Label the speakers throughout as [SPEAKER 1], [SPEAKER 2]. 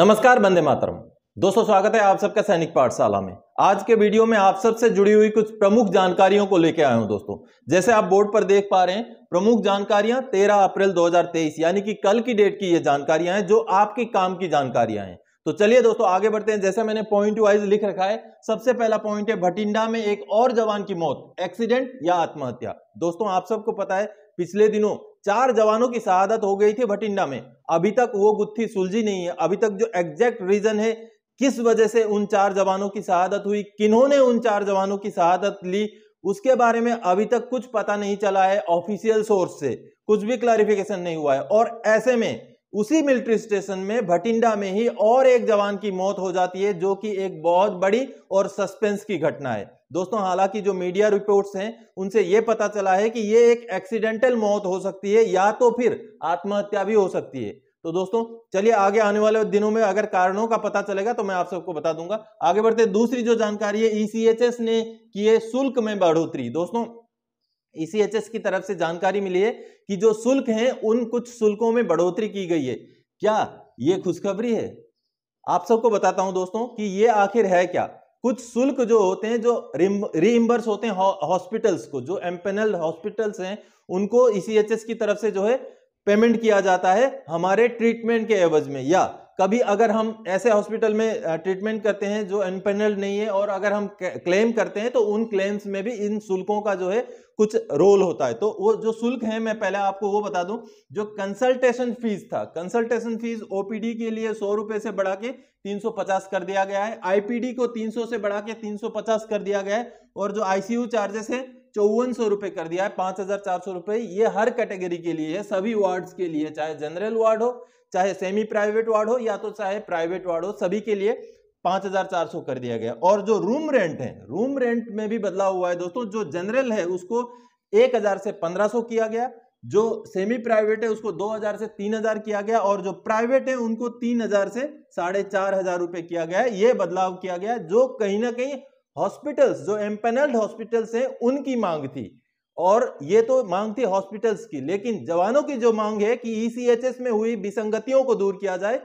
[SPEAKER 1] नमस्कार बंदे मातरम दोस्तों स्वागत है आप सबका सैनिक पाठशाला में आज के वीडियो में आप सबसे जुड़ी हुई कुछ प्रमुख जानकारियों को लेकर आया हूं दोस्तों जैसे आप बोर्ड पर देख पा रहे हैं प्रमुख जानकारियां 13 अप्रैल 2023 यानी कि कल की डेट की ये जानकारियां हैं जो आपके काम की जानकारियां हैं तो चलिए दोस्तों आगे बढ़ते हैं जैसे मैंने पॉइंट वाइज लिख रखा है सबसे पहला पॉइंट है भटिंडा में एक और जवान की मौत एक्सीडेंट या आत्महत्या दोस्तों आप सबको पता है पिछले दिनों चार जवानों की शहादत हो गई थी भटिंडा में अभी तक वो गुत्थी सुलझी नहीं है अभी तक जो एग्जैक्ट रीजन है किस वजह से उन चार जवानों की शहादत हुई किन्होंने उन चार जवानों की शहादत ली उसके बारे में अभी तक कुछ पता नहीं चला है ऑफिशियल सोर्स से कुछ भी क्लैरिफिकेशन नहीं हुआ है और ऐसे में उसी मिलिट्री स्टेशन में भटिंडा में ही और एक जवान की मौत हो जाती है जो कि एक बहुत बड़ी और सस्पेंस की घटना है दोस्तों हालांकि जो मीडिया रिपोर्ट्स हैं उनसे यह पता चला है कि ये एक एक्सीडेंटल मौत हो सकती है या तो फिर आत्महत्या भी हो सकती है तो दोस्तों चलिए आगे आने वाले दिनों में अगर कारणों का पता चलेगा तो मैं आप सबको बता दूंगा आगे बढ़ते दूसरी जो जानकारी है ईसीएचएस e ने किए शुल्क में बढ़ोतरी दोस्तों ईसीएचएस e की तरफ से जानकारी मिली है कि जो शुल्क हैं उन कुछ शुल्कों में बढ़ोतरी की गई है क्या ये खुशखबरी है आप सबको बताता हूं दोस्तों कि ये आखिर है क्या कुछ शुल्क जो होते हैं जो रीइम्बर्स होते हैं हॉस्पिटल्स को जो एम्पेनल हॉस्पिटल्स हैं उनको ईसीएचएस e की तरफ से जो है पेमेंट किया जाता है हमारे ट्रीटमेंट के एवज में या कभी अगर हम ऐसे हॉस्पिटल में ट्रीटमेंट करते हैं जो एनपेनल नहीं है और अगर हम क्लेम करते हैं तो उन क्लेम्स में भी इन शुल्कों का जो है कुछ रोल होता है तो वो जो शुल्क है मैं पहले आपको वो बता दूं जो कंसल्टेशन फीस था कंसल्टेशन फीस ओपीडी के लिए सौ रुपए से बढ़ा के 350 कर दिया गया है आईपीडी को 300 से बढ़ा के 350 कर दिया गया है और जो आईसीयू चार्जेस है चौवन सौ रुपए कर दिया है पांच हजार चार सौ रुपए ये हर कैटेगरी के लिए है सभी वार्ड के लिए चाहे जनरल वार्ड हो चाहे सेमी प्राइवेट वार्ड हो या तो चाहे प्राइवेट वार्ड हो सभी के लिए पांच हजार चार सौ कर दिया गया और जो रूम रेंट है रूम रेंट में भी बदलाव हुआ है दोस्तों जो जनरल है उसको एक हजार से पंद्रह सौ किया गया जो सेमी प्राइवेट है उसको दो हजार से तीन हजार किया गया और जो प्राइवेट है उनको तीन हजार से साढ़े चार हजार रुपए किया गया यह बदलाव किया गया जो कहीं ना कहीं हॉस्पिटल्स जो एम्पेनल्ड हॉस्पिटल्स हैं उनकी मांग थी और ये तो मांग थी हॉस्पिटल्स की लेकिन जवानों की जो मांग है कि ईसीएचएस e में हुई विसंगतियों को दूर किया जाए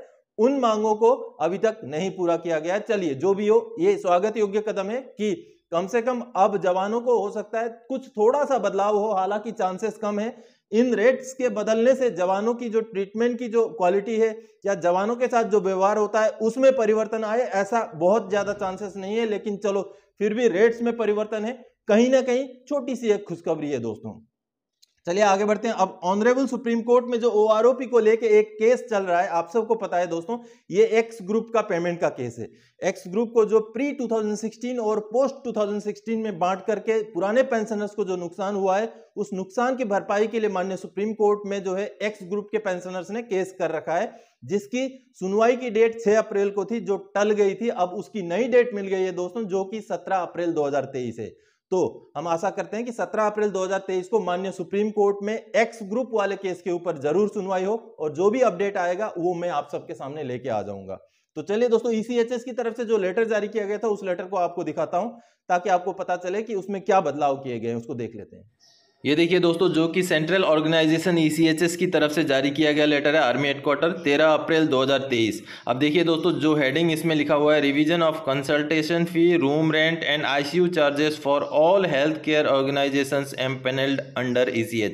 [SPEAKER 1] उन मांगों को अभी तक नहीं पूरा किया गया चलिए जो भी हो ये स्वागत योग्य कदम है कि कम से कम अब जवानों को हो सकता है कुछ थोड़ा सा बदलाव हो हालांकि चांसेस कम है इन रेट्स के बदलने से जवानों की जो ट्रीटमेंट की जो क्वालिटी है या जवानों के साथ जो व्यवहार होता है उसमें परिवर्तन आए ऐसा बहुत ज्यादा चांसेस नहीं है लेकिन चलो फिर भी रेट्स में परिवर्तन है कहीं ना कहीं छोटी सी एक खुशखबरी है दोस्तों चलिए आगे बढ़ते हैं अब ऑनरेबल सुप्रीम कोर्ट में जो ओआरओपी को लेके एक केस चल रहा है आप सबको पता है दोस्तों ये एक्स ग्रुप का पेमेंट का केस है एक्स ग्रुप को जो प्री 2016 और पोस्ट 2016 में बांट करके पुराने पेंशनर्स को जो नुकसान हुआ है उस नुकसान की भरपाई के लिए मान्य सुप्रीम कोर्ट में जो है एक्स ग्रुप के पेंशनर्स ने केस कर रखा है जिसकी सुनवाई की डेट 6 अप्रैल को थी जो टल गई थी अब उसकी नई डेट मिल गई है दोस्तों जो कि 17 अप्रैल 2023 है तो हम आशा करते हैं कि 17 अप्रैल 2023 को मान्य सुप्रीम कोर्ट में एक्स ग्रुप वाले केस के ऊपर जरूर सुनवाई हो और जो भी अपडेट आएगा वो मैं आप सबके सामने लेके आ जाऊंगा तो चलिए दोस्तों ईसीएचएस e की तरफ से जो लेटर जारी किया गया था उस लेटर को आपको दिखाता हूं ताकि आपको पता चले कि उसमें क्या बदलाव किए गए उसको देख लेते हैं ये देखिए दोस्तों जो कि सेंट्रल ऑर्गेनाइजेशन ई की तरफ से जारी किया गया लेटर है आर्मी हेडक्वार्टर 13 अप्रैल 2023 अब देखिए दोस्तों जो हेडिंग इसमें लिखा हुआ है revision of consultation fee room rent and ICU charges for all healthcare organisation panelled under E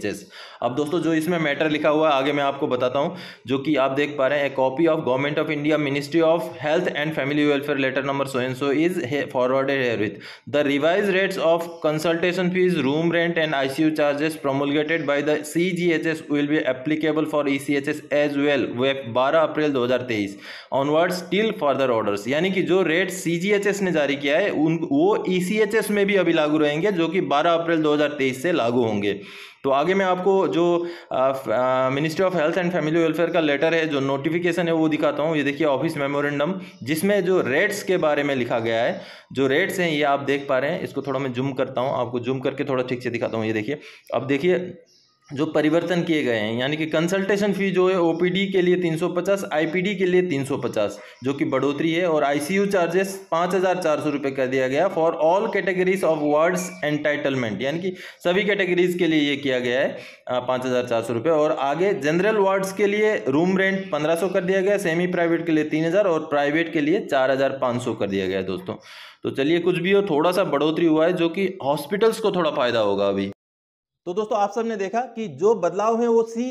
[SPEAKER 1] अब दोस्तों जो इसमें मैटर लिखा हुआ है आगे मैं आपको बताता हूँ जो कि आप देख पा रहे हैं a copy of Government of India Ministry of Health and Family Welfare letter number so and so is forwarded herewith the revise rates of consultation fees room rent and I charges promulgated by the CGHS will be applicable for ECHS as well well बारह अप्रैल 2023 हज़ार तेईस onward still further orders यानी कि जो rate C G H S ने जारी किया है उन वो ईसीएचएस e में भी अभी लागू रहेंगे जो कि बारह अप्रैल दो हज़ार तेईस से लागू होंगे तो आगे मैं आपको जो Ministry of Health and Family Welfare का लेटर है जो नोटिफिकेशन है वो दिखाता हूँ ये देखिए ऑफिस मेमोरेंडम जिसमें जो रेट्स के बारे में लिखा गया है जो रेट्स हैं ये आप देख पा रहे हैं इसको थोड़ा मैं जूम करता हूँ आपको जूम करके थोड़ा ठीक से दिखाता हूँ ये देखिए अब देखिए जो परिवर्तन किए गए हैं यानी कि कंसल्टेशन फ़ी जो है ओपीडी के लिए 350 आईपीडी के लिए 350 जो कि बढ़ोतरी है और आईसीयू चार्जेस पाँच हज़ार चार सौ रुपये कर दिया गया for all categories of wards entitlement यानी कि सभी कैटेगरीज के लिए ये किया गया है पाँच हज़ार चार सौ रुपये और आगे जनरल वार्ड्स के लिए रूम रेंट पंद्रह सौ कर दिया गया सेमी प्राइवेट के लिए तीन हज़ार और प्राइवेट के लिए चार हज़ार पाँच सौ कर दिया गया दोस्तों तो चलिए कुछ भी हो थोड़ा सा बढ़ोतरी हुआ है जो कि हॉस्पिटल्स को थोड़ा फ़ायदा होगा अभी तो दोस्तों आप सबने देखा कि जो बदलाव है वो सी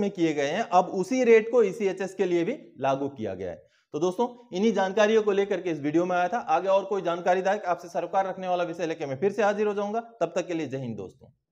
[SPEAKER 1] में किए गए हैं अब उसी रेट को ई e के लिए भी लागू किया गया है तो दोस्तों इन्हीं जानकारियों को लेकर के इस वीडियो में आया था आगे और कोई जानकारी दायक आपसे सरकार रखने वाला विषय लेके मैं फिर से हाजिर हो जाऊंगा तब तक के लिए जय हिंद दोस्तों